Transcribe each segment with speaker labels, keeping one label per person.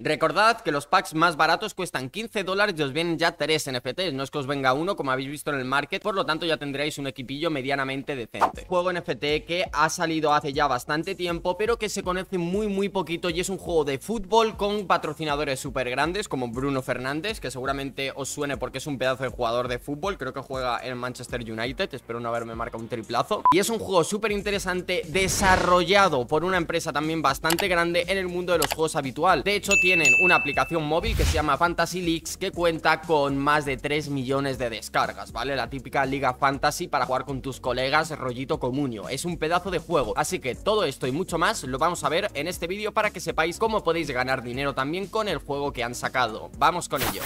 Speaker 1: Recordad que los packs más baratos cuestan 15 dólares y os vienen ya 3 NFTs, no es que os venga uno como habéis visto en el market, por lo tanto ya tendréis un equipillo medianamente decente. Juego NFT que ha salido hace ya bastante tiempo, pero que se conoce muy muy poquito y es un juego de fútbol con patrocinadores súper grandes como Bruno Fernández, que seguramente os suene porque es un pedazo de jugador de fútbol, creo que juega en Manchester United, espero no haberme marcado un triplazo. Y es un juego súper interesante desarrollado por una empresa también bastante grande en el mundo de los juegos habitual. De hecho, tienen una aplicación móvil que se llama Fantasy Leaks que cuenta con más de 3 millones de descargas, ¿vale? La típica liga fantasy para jugar con tus colegas rollito comunio. Es un pedazo de juego, así que todo esto y mucho más lo vamos a ver en este vídeo para que sepáis cómo podéis ganar dinero también con el juego que han sacado. Vamos con ello.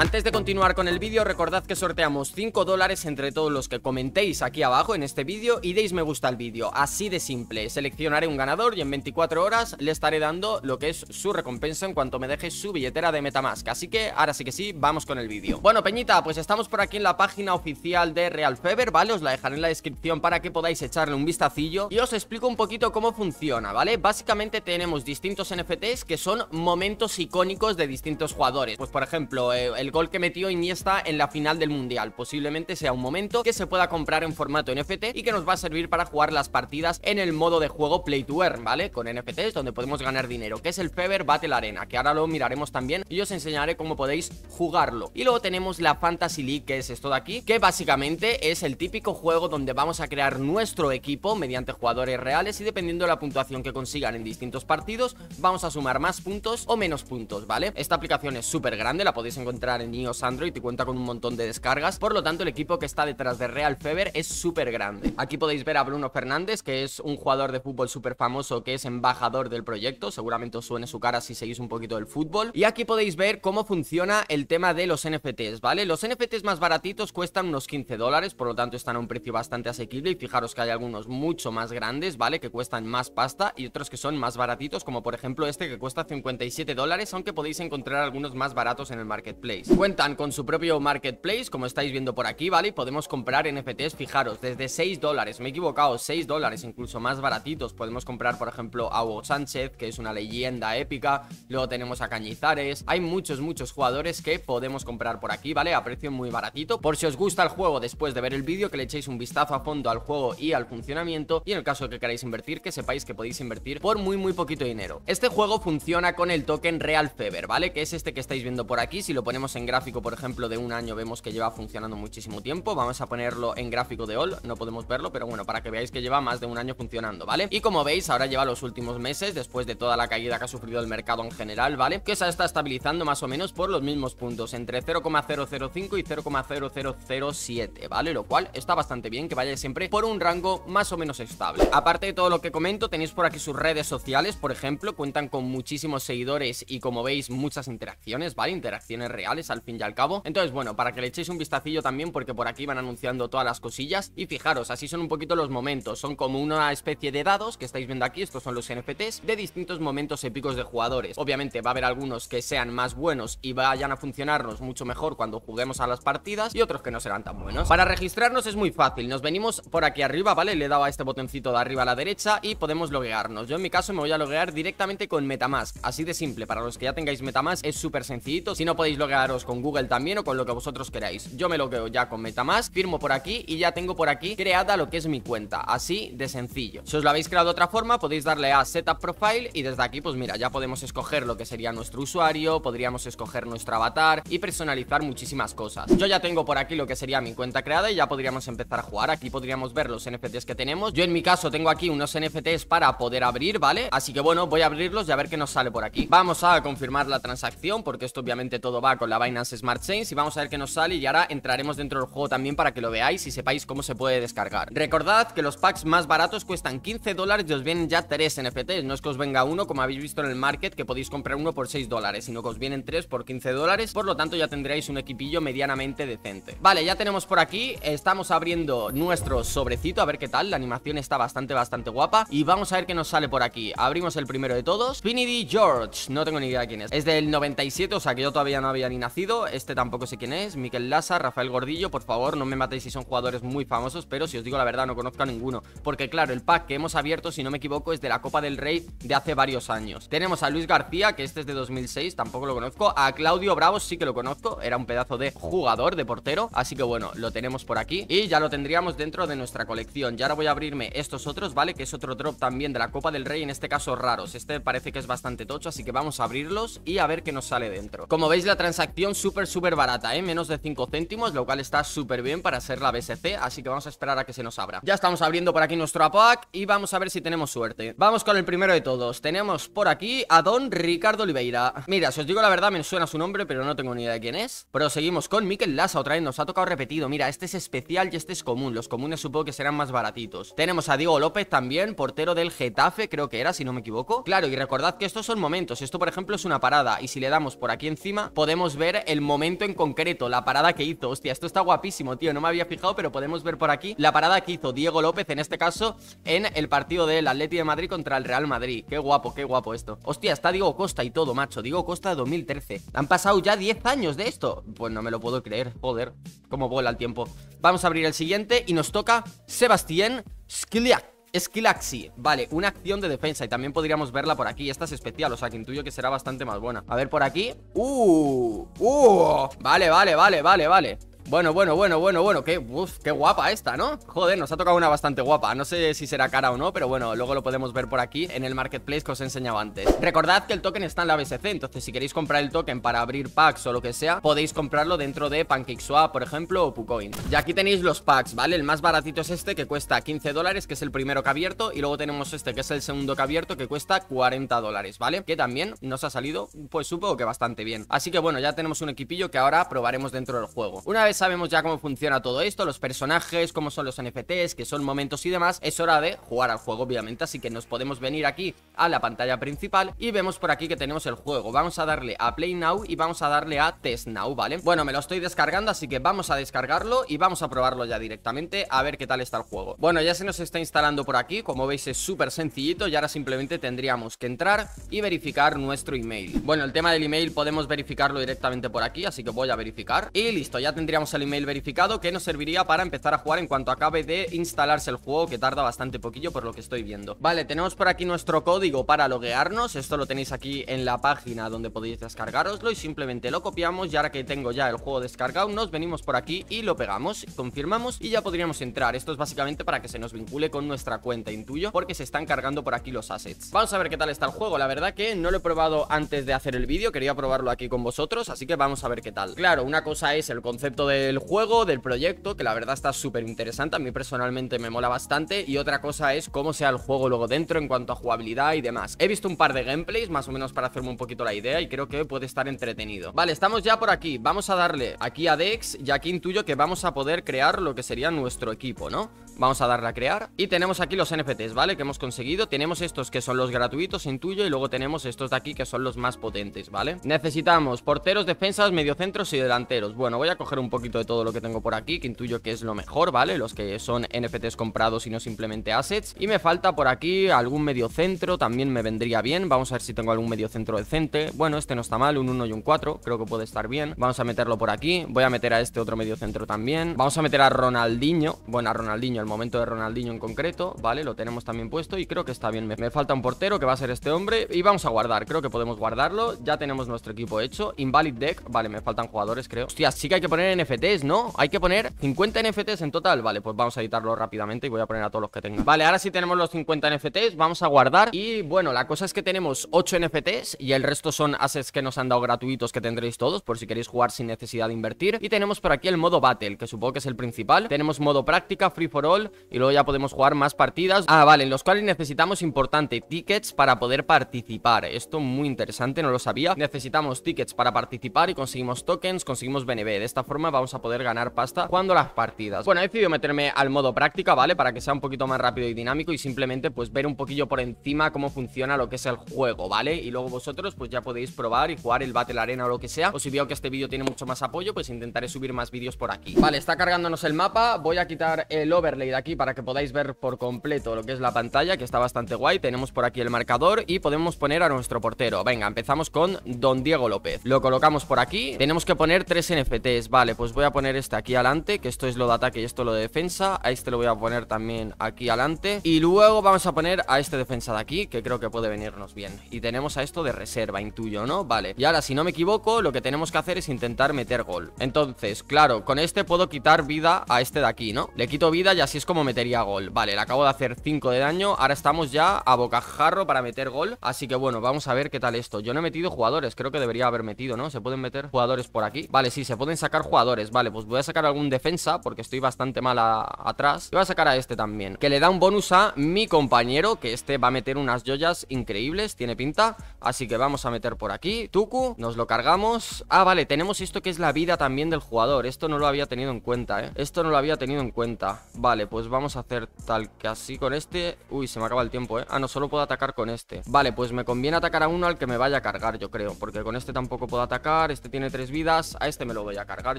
Speaker 1: Antes de continuar con el vídeo, recordad que sorteamos 5 dólares entre todos los que comentéis aquí abajo en este vídeo y deis me gusta al vídeo, así de simple. Seleccionaré un ganador y en 24 horas le estaré dando lo que es su recompensa en cuanto me deje su billetera de Metamask. Así que ahora sí que sí, vamos con el vídeo. Bueno, Peñita, pues estamos por aquí en la página oficial de Real Fever, ¿vale? Os la dejaré en la descripción para que podáis echarle un vistacillo y os explico un poquito cómo funciona, ¿vale? Básicamente tenemos distintos NFTs que son momentos icónicos de distintos jugadores. Pues por ejemplo, eh, el el gol que metió Iniesta en la final del Mundial. Posiblemente sea un momento que se pueda comprar en formato NFT y que nos va a servir para jugar las partidas en el modo de juego Play to Earn, ¿vale? Con NFTs donde podemos ganar dinero, que es el Fever Battle Arena, que ahora lo miraremos también y os enseñaré cómo podéis jugarlo. Y luego tenemos la Fantasy League, que es esto de aquí, que básicamente es el típico juego donde vamos a crear nuestro equipo mediante jugadores reales y dependiendo de la puntuación que consigan en distintos partidos, vamos a sumar más puntos o menos puntos, ¿vale? Esta aplicación es súper grande, la podéis encontrar en iOS Android y cuenta con un montón de descargas. Por lo tanto, el equipo que está detrás de Real Fever es súper grande. Aquí podéis ver a Bruno Fernández, que es un jugador de fútbol súper famoso que es embajador del proyecto. Seguramente os suene su cara si seguís un poquito del fútbol. Y aquí podéis ver cómo funciona el tema de los NFTs, ¿vale? Los NFTs más baratitos cuestan unos 15 dólares, por lo tanto están a un precio bastante asequible. Y fijaros que hay algunos mucho más grandes, ¿vale? Que cuestan más pasta y otros que son más baratitos, como por ejemplo este que cuesta 57 dólares, aunque podéis encontrar algunos más baratos en el marketplace. Cuentan con su propio marketplace, como estáis viendo por aquí, ¿vale? podemos comprar NFTs, fijaros, desde 6 dólares, me he equivocado, 6 dólares, incluso más baratitos. Podemos comprar, por ejemplo, a Hugo Sánchez, que es una leyenda épica. Luego tenemos a Cañizares. Hay muchos, muchos jugadores que podemos comprar por aquí, ¿vale? A precio muy baratito. Por si os gusta el juego, después de ver el vídeo, que le echéis un vistazo a fondo al juego y al funcionamiento. Y en el caso de que queráis invertir, que sepáis que podéis invertir por muy, muy poquito dinero. Este juego funciona con el token Real Fever, ¿vale? Que es este que estáis viendo por aquí. Si lo ponemos en en gráfico, por ejemplo, de un año vemos que lleva funcionando muchísimo tiempo. Vamos a ponerlo en gráfico de all, no podemos verlo, pero bueno, para que veáis que lleva más de un año funcionando, ¿vale? Y como veis, ahora lleva los últimos meses, después de toda la caída que ha sufrido el mercado en general, ¿vale? Que se está estabilizando más o menos por los mismos puntos, entre 0,005 y 0,0007, ¿vale? Lo cual está bastante bien que vaya siempre por un rango más o menos estable. Aparte de todo lo que comento, tenéis por aquí sus redes sociales, por ejemplo, cuentan con muchísimos seguidores y como veis, muchas interacciones, ¿vale? Interacciones reales al fin y al cabo Entonces bueno, para que le echéis un vistacillo también porque por aquí van anunciando todas las cosillas Y fijaros, así son un poquito los momentos Son como una especie de dados que estáis viendo aquí Estos son los NFTs de distintos momentos épicos de jugadores Obviamente va a haber algunos que sean más buenos y vayan a funcionarnos mucho mejor cuando juguemos a las partidas Y otros que no serán tan buenos Para registrarnos es muy fácil, nos venimos por aquí arriba, ¿vale? Le he dado a este botoncito de arriba a la derecha y podemos loguearnos Yo en mi caso me voy a loguear directamente con Metamask Así de simple, para los que ya tengáis Metamask es súper sencillito Si no podéis loguearos con Google también o con lo que vosotros queráis Yo me lo quedo ya con Metamask, firmo por aquí y ya tengo por aquí creada lo que es mi cuenta Así de sencillo Si os lo habéis creado de otra forma podéis darle a Setup Profile y desde aquí pues mira ya podemos escoger lo que sería nuestro usuario Podríamos escoger nuestro avatar y personalizar muchísimas cosas Yo ya tengo por aquí lo que sería mi cuenta creada y ya podríamos empezar a jugar Aquí podríamos ver los NFTs que tenemos Yo en mi caso tengo aquí unos NFTs para poder abrir, ¿vale? Así que bueno, voy a abrirlos y a ver qué nos sale por aquí Vamos a confirmar la transacción porque esto obviamente todo va con la Smart y vamos a ver qué nos sale y ahora entraremos dentro del juego también para que lo veáis y sepáis cómo se puede descargar. Recordad que los packs más baratos cuestan 15 dólares y os vienen ya 3 NFTs, no es que os venga uno como habéis visto en el market que podéis comprar uno por 6 dólares, sino que os vienen 3 por 15 dólares, por lo tanto ya tendréis un equipillo medianamente decente. Vale, ya tenemos por aquí, estamos abriendo nuestro sobrecito, a ver qué tal, la animación está bastante, bastante guapa y vamos a ver qué nos sale por aquí. Abrimos el primero de todos, Finity George, no tengo ni idea quién es, es del 97, o sea que yo todavía no había ni nada este tampoco sé quién es, Miquel Lasa, Rafael Gordillo, por favor, no me matéis si son jugadores muy famosos, pero si os digo la verdad no conozco a ninguno, porque claro, el pack que hemos abierto, si no me equivoco, es de la Copa del Rey de hace varios años. Tenemos a Luis García, que este es de 2006, tampoco lo conozco, a Claudio Bravo sí que lo conozco, era un pedazo de jugador, de portero, así que bueno, lo tenemos por aquí y ya lo tendríamos dentro de nuestra colección. Y ahora voy a abrirme estos otros, ¿vale? Que es otro drop también de la Copa del Rey, en este caso raros. Este parece que es bastante tocho, así que vamos a abrirlos y a ver qué nos sale dentro. Como veis, la transacción súper, súper barata, ¿eh? Menos de 5 céntimos, lo cual está súper bien para ser la BSC, así que vamos a esperar a que se nos abra. Ya estamos abriendo por aquí nuestro APAC y vamos a ver si tenemos suerte. Vamos con el primero de todos. Tenemos por aquí a Don Ricardo Oliveira. Mira, si os digo la verdad, me suena su nombre, pero no tengo ni idea de quién es. Proseguimos con Mikel Lassa, otra vez nos ha tocado repetido. Mira, este es especial y este es común. Los comunes supongo que serán más baratitos. Tenemos a Diego López también, portero del Getafe, creo que era, si no me equivoco. Claro, y recordad que estos son momentos. Esto, por ejemplo, es una parada y si le damos por aquí encima, podemos ver el momento en concreto, la parada que hizo. Hostia, esto está guapísimo, tío. No me había fijado, pero podemos ver por aquí la parada que hizo Diego López, en este caso, en el partido del Atleti de Madrid contra el Real Madrid. Qué guapo, qué guapo esto. Hostia, está Diego Costa y todo, macho. Diego Costa 2013. Han pasado ya 10 años de esto. Pues no me lo puedo creer, joder. Cómo vuela el tiempo. Vamos a abrir el siguiente y nos toca Sebastián Skliak. Skilaxi, vale, una acción de defensa Y también podríamos verla por aquí, esta es especial O sea que intuyo que será bastante más buena A ver por aquí, uh, uh Vale, vale, vale, vale, vale bueno, bueno, bueno, bueno, bueno, qué, qué guapa esta, ¿no? Joder, nos ha tocado una bastante guapa No sé si será cara o no, pero bueno, luego lo podemos ver por aquí En el marketplace que os he enseñado antes Recordad que el token está en la BSC Entonces si queréis comprar el token para abrir packs o lo que sea Podéis comprarlo dentro de PancakeSwap, por ejemplo, o Pucoin Y aquí tenéis los packs, ¿vale? El más baratito es este que cuesta 15 dólares, que es el primero que ha abierto Y luego tenemos este que es el segundo que ha abierto que cuesta 40 dólares, ¿vale? Que también nos ha salido, pues supongo que bastante bien Así que bueno, ya tenemos un equipillo que ahora probaremos dentro del juego Una vez sabemos ya cómo funciona todo esto, los personajes, cómo son los NFTs, qué son momentos y demás, es hora de jugar al juego obviamente, así que nos podemos venir aquí a la pantalla principal y vemos por aquí que tenemos el juego. Vamos a darle a Play Now y vamos a darle a Test Now, ¿vale? Bueno, me lo estoy descargando, así que vamos a descargarlo y vamos a probarlo ya directamente a ver qué tal está el juego. Bueno, ya se nos está instalando por aquí, como veis es súper sencillito y ahora simplemente tendríamos que entrar y verificar nuestro email. Bueno, el tema del email podemos verificarlo directamente por aquí, así que voy a verificar y listo, ya tendríamos el email verificado que nos serviría para empezar a jugar en cuanto acabe de instalarse el juego que tarda bastante poquillo por lo que estoy viendo. Vale, tenemos por aquí nuestro código para loguearnos, esto lo tenéis aquí en la página donde podéis descargaroslo y simplemente lo copiamos y ahora que tengo ya el juego descargado nos venimos por aquí y lo pegamos, confirmamos y ya podríamos entrar. Esto es básicamente para que se nos vincule con nuestra cuenta, intuyo, porque se están cargando por aquí los assets. Vamos a ver qué tal está el juego, la verdad que no lo he probado antes de hacer el vídeo, quería probarlo aquí con vosotros, así que vamos a ver qué tal. Claro, una cosa es el concepto del juego, del proyecto, que la verdad está súper interesante, a mí personalmente me mola bastante, y otra cosa es cómo sea el juego luego dentro en cuanto a jugabilidad y demás. He visto un par de gameplays, más o menos para hacerme un poquito la idea, y creo que puede estar entretenido. Vale, estamos ya por aquí, vamos a darle aquí a Dex, y aquí intuyo que vamos a poder crear lo que sería nuestro equipo, ¿no? Vamos a darle a crear y tenemos aquí los NFTs, ¿vale? Que hemos conseguido. Tenemos estos que son los gratuitos, intuyo, y luego tenemos estos de aquí que son los más potentes, ¿vale? Necesitamos porteros, defensas, mediocentros y delanteros. Bueno, voy a coger un poquito de todo lo que tengo por aquí, que intuyo que es lo mejor, ¿vale? Los que son NFTs comprados y no simplemente assets. Y me falta por aquí algún mediocentro, también me vendría bien. Vamos a ver si tengo algún mediocentro decente. Bueno, este no está mal, un 1 y un 4, creo que puede estar bien. Vamos a meterlo por aquí. Voy a meter a este otro mediocentro también. Vamos a meter a Ronaldinho. Bueno, a Ronaldinho, el momento de Ronaldinho en concreto, ¿vale? Lo tenemos también puesto y creo que está bien. Me, falta un portero que va a ser este hombre y vamos a guardar, creo que podemos guardarlo. Ya tenemos nuestro equipo hecho. Invalid deck, vale, me faltan jugadores, creo. Hostia, sí que hay que poner NFTs, ¿no? Hay que poner 50 NFTs en total. Vale, pues vamos a editarlo rápidamente y voy a poner a todos los que tenga. Vale, ahora sí tenemos los 50 NFTs, vamos a guardar y bueno, la cosa es que tenemos 8 NFTs y el resto son assets que nos han dado gratuitos que tendréis todos por si queréis jugar sin necesidad de invertir. Y tenemos por aquí el modo Battle, que supongo que es el principal. Tenemos modo práctica, Free for All y luego ya podemos jugar más partidas. Ah, vale, en los cuales necesitamos, importante, tickets para poder participar. Esto muy interesante, no lo sabía. Necesitamos tickets para participar y conseguimos tokens, conseguimos BNB. De esta forma vamos a poder ganar pasta jugando las partidas. Bueno, he decidido meterme al modo práctica, ¿vale? Para que sea un poquito más rápido y dinámico y simplemente pues ver un poquillo por encima cómo funciona lo que es el juego, ¿vale? Y luego vosotros pues ya podéis probar y jugar el Battle Arena o lo que sea. O si veo que este vídeo tiene mucho más apoyo, pues intentaré subir más vídeos por aquí. Vale, está cargándonos el mapa. Voy a quitar el overlay de aquí para que podáis ver por completo lo que es la pantalla, que está bastante guay. Tenemos por aquí el marcador y podemos poner a nuestro portero. Venga, empezamos con Don Diego López. Lo colocamos por aquí. Tenemos que poner tres NFTs. Vale, pues voy a poner este aquí adelante, que esto es lo de ataque y esto lo de defensa. A este lo voy a poner también aquí adelante. Y luego vamos a poner a este defensa de aquí, que creo que puede venirnos bien. Y tenemos a esto de reserva, intuyo, ¿no? Vale. Y ahora, si no me equivoco, lo que tenemos que hacer es intentar meter gol. Entonces, claro, con este puedo quitar vida a este de aquí, ¿no? Le quito vida y así es como metería gol Vale, le acabo de hacer 5 de daño Ahora estamos ya a bocajarro para meter gol Así que bueno, vamos a ver qué tal esto Yo no he metido jugadores, creo que debería haber metido, ¿no? Se pueden meter jugadores por aquí Vale, sí, se pueden sacar jugadores Vale, pues voy a sacar algún defensa porque estoy bastante mal atrás y voy a sacar a este también Que le da un bonus a mi compañero Que este va a meter unas joyas increíbles Tiene pinta Así que vamos a meter por aquí Tuku, nos lo cargamos Ah, vale, tenemos esto que es la vida también del jugador Esto no lo había tenido en cuenta, ¿eh? Esto no lo había tenido en cuenta Vale Vale, pues vamos a hacer tal que así con este Uy, se me acaba el tiempo, ¿eh? Ah, no, solo puedo atacar con este Vale, pues me conviene atacar a uno al que me vaya a cargar, yo creo Porque con este tampoco puedo atacar Este tiene tres vidas A este me lo voy a cargar,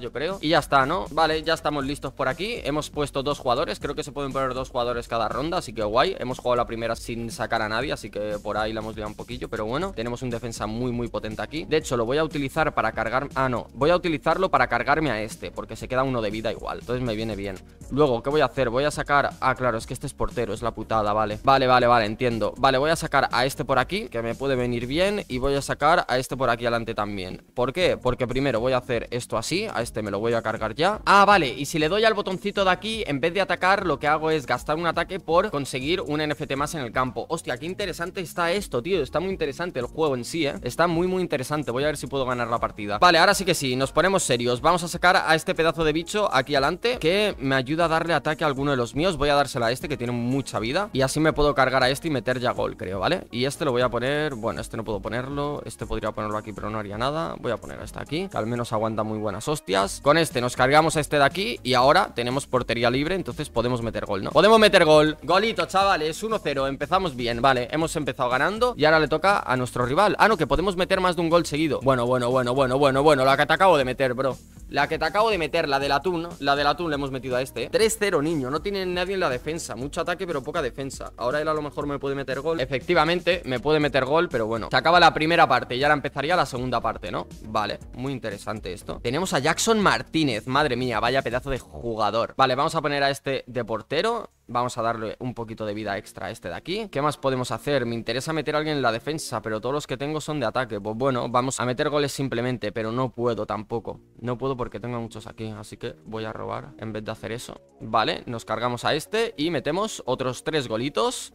Speaker 1: yo creo Y ya está, ¿no? Vale, ya estamos listos por aquí Hemos puesto dos jugadores Creo que se pueden poner dos jugadores cada ronda Así que guay Hemos jugado la primera sin sacar a nadie Así que por ahí la hemos liado un poquillo Pero bueno, tenemos un defensa muy, muy potente aquí De hecho, lo voy a utilizar para cargar... Ah, no Voy a utilizarlo para cargarme a este Porque se queda uno de vida igual Entonces me viene bien Luego, ¿qué voy a hacer? voy a sacar... Ah, claro, es que este es portero, es la putada, vale Vale, vale, vale, entiendo Vale, voy a sacar a este por aquí, que me puede venir bien Y voy a sacar a este por aquí adelante también ¿Por qué? Porque primero voy a hacer esto así A este me lo voy a cargar ya Ah, vale, y si le doy al botoncito de aquí En vez de atacar, lo que hago es gastar un ataque Por conseguir un NFT más en el campo Hostia, qué interesante está esto, tío Está muy interesante el juego en sí, eh Está muy, muy interesante Voy a ver si puedo ganar la partida Vale, ahora sí que sí, nos ponemos serios Vamos a sacar a este pedazo de bicho aquí adelante Que me ayuda a darle ataque a uno de los míos Voy a dársela a este que tiene mucha vida Y así me puedo cargar a este y meter ya gol, creo, ¿vale? Y este lo voy a poner... Bueno, este no puedo ponerlo Este podría ponerlo aquí, pero no haría nada Voy a poner este aquí, que al menos aguanta muy buenas hostias Con este nos cargamos a este de aquí Y ahora tenemos portería libre, entonces podemos meter gol, ¿no? Podemos meter gol Golito, chavales, 1-0, empezamos bien, vale Hemos empezado ganando y ahora le toca a nuestro rival Ah, no, que podemos meter más de un gol seguido Bueno, bueno, bueno, bueno, bueno, bueno Lo que te acabo de meter, bro la que te acabo de meter, la del atún La del atún le hemos metido a este 3-0, ¿eh? niño, no tiene nadie en la defensa Mucho ataque, pero poca defensa Ahora él a lo mejor me puede meter gol Efectivamente, me puede meter gol, pero bueno Se acaba la primera parte, y ahora empezaría la segunda parte, ¿no? Vale, muy interesante esto Tenemos a Jackson Martínez, madre mía, vaya pedazo de jugador Vale, vamos a poner a este de portero Vamos a darle un poquito de vida extra a este de aquí ¿Qué más podemos hacer? Me interesa meter a alguien en la defensa Pero todos los que tengo son de ataque Pues bueno, vamos a meter goles simplemente Pero no puedo tampoco No puedo porque tengo muchos aquí Así que voy a robar en vez de hacer eso Vale, nos cargamos a este y metemos otros tres golitos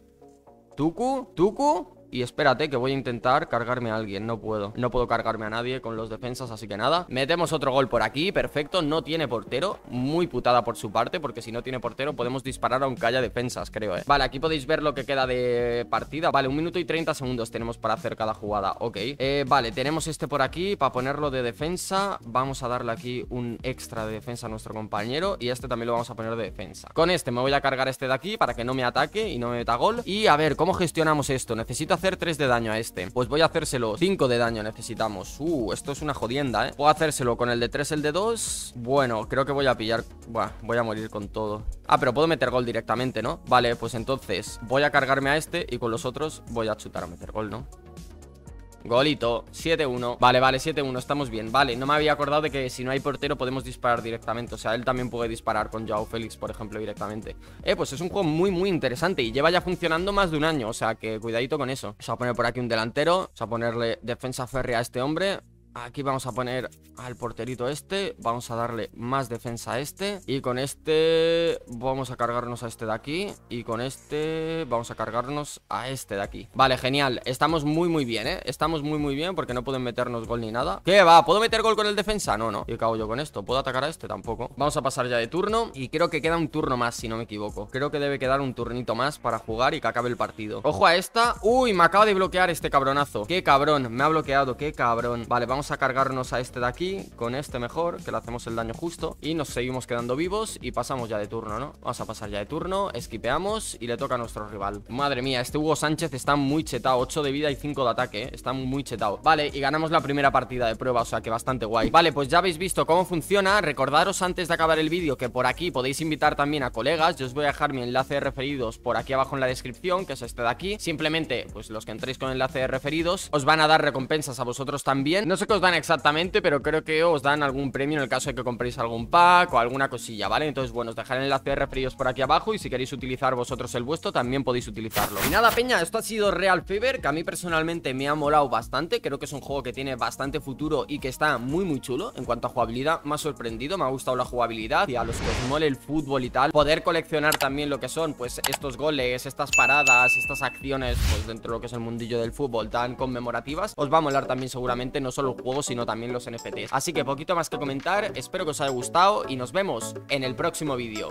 Speaker 1: Tuku, Tuku y espérate que voy a intentar cargarme a alguien, no puedo No puedo cargarme a nadie con los defensas, así que nada Metemos otro gol por aquí, perfecto, no tiene portero Muy putada por su parte, porque si no tiene portero Podemos disparar aunque haya defensas, creo, eh Vale, aquí podéis ver lo que queda de partida Vale, un minuto y 30 segundos tenemos para hacer cada jugada Ok, eh, vale, tenemos este por aquí Para ponerlo de defensa Vamos a darle aquí un extra de defensa a nuestro compañero Y este también lo vamos a poner de defensa Con este me voy a cargar este de aquí Para que no me ataque y no me meta gol Y a ver, ¿cómo gestionamos esto? Necesito hacer 3 de daño a este Pues voy a hacérselo 5 de daño necesitamos Uh, esto es una jodienda, eh Puedo hacérselo con el de 3, el de 2 Bueno, creo que voy a pillar Buah, voy a morir con todo Ah, pero puedo meter gol directamente, ¿no? Vale, pues entonces voy a cargarme a este Y con los otros voy a chutar a meter gol, ¿no? Golito, 7-1 Vale, vale, 7-1, estamos bien Vale, no me había acordado de que si no hay portero podemos disparar directamente O sea, él también puede disparar con Joao Félix, por ejemplo, directamente Eh, pues es un juego muy, muy interesante Y lleva ya funcionando más de un año O sea, que cuidadito con eso Vamos a poner por aquí un delantero Vamos a ponerle defensa férrea a este hombre Aquí vamos a poner al porterito este. Vamos a darle más defensa a este. Y con este vamos a cargarnos a este de aquí. Y con este vamos a cargarnos a este de aquí. Vale, genial. Estamos muy, muy bien, ¿eh? Estamos muy, muy bien porque no pueden meternos gol ni nada. ¿Qué va? ¿Puedo meter gol con el defensa? No, no. Y cago yo con esto? ¿Puedo atacar a este? Tampoco. Vamos a pasar ya de turno. Y creo que queda un turno más, si no me equivoco. Creo que debe quedar un turnito más para jugar y que acabe el partido. Ojo a esta. Uy, me acaba de bloquear este cabronazo. Qué cabrón. Me ha bloqueado. Qué cabrón. Vale, vamos a cargarnos a este de aquí, con este mejor, que le hacemos el daño justo. Y nos seguimos quedando vivos y pasamos ya de turno, ¿no? Vamos a pasar ya de turno, esquipeamos y le toca a nuestro rival. Madre mía, este Hugo Sánchez está muy chetado. 8 de vida y 5 de ataque, ¿eh? Está muy chetado. Vale, y ganamos la primera partida de prueba, o sea que bastante guay. Vale, pues ya habéis visto cómo funciona. Recordaros antes de acabar el vídeo que por aquí podéis invitar también a colegas. Yo os voy a dejar mi enlace de referidos por aquí abajo en la descripción, que es este de aquí. Simplemente, pues los que entréis con enlace de referidos, os van a dar recompensas a vosotros también. No sé cómo os dan exactamente, pero creo que os dan algún premio en el caso de que compréis algún pack o alguna cosilla, ¿vale? Entonces, bueno, os dejaré el enlace de referidos por aquí abajo y si queréis utilizar vosotros el vuestro, también podéis utilizarlo. Y nada, peña, esto ha sido Real Fever, que a mí personalmente me ha molado bastante, creo que es un juego que tiene bastante futuro y que está muy, muy chulo en cuanto a jugabilidad, me ha sorprendido, me ha gustado la jugabilidad y a los que os mole el fútbol y tal, poder coleccionar también lo que son, pues, estos goles, estas paradas, estas acciones, pues, dentro de lo que es el mundillo del fútbol, tan conmemorativas, os va a molar también seguramente, no solo juego, sino también los NFTs. Así que poquito más que comentar, espero que os haya gustado y nos vemos en el próximo vídeo.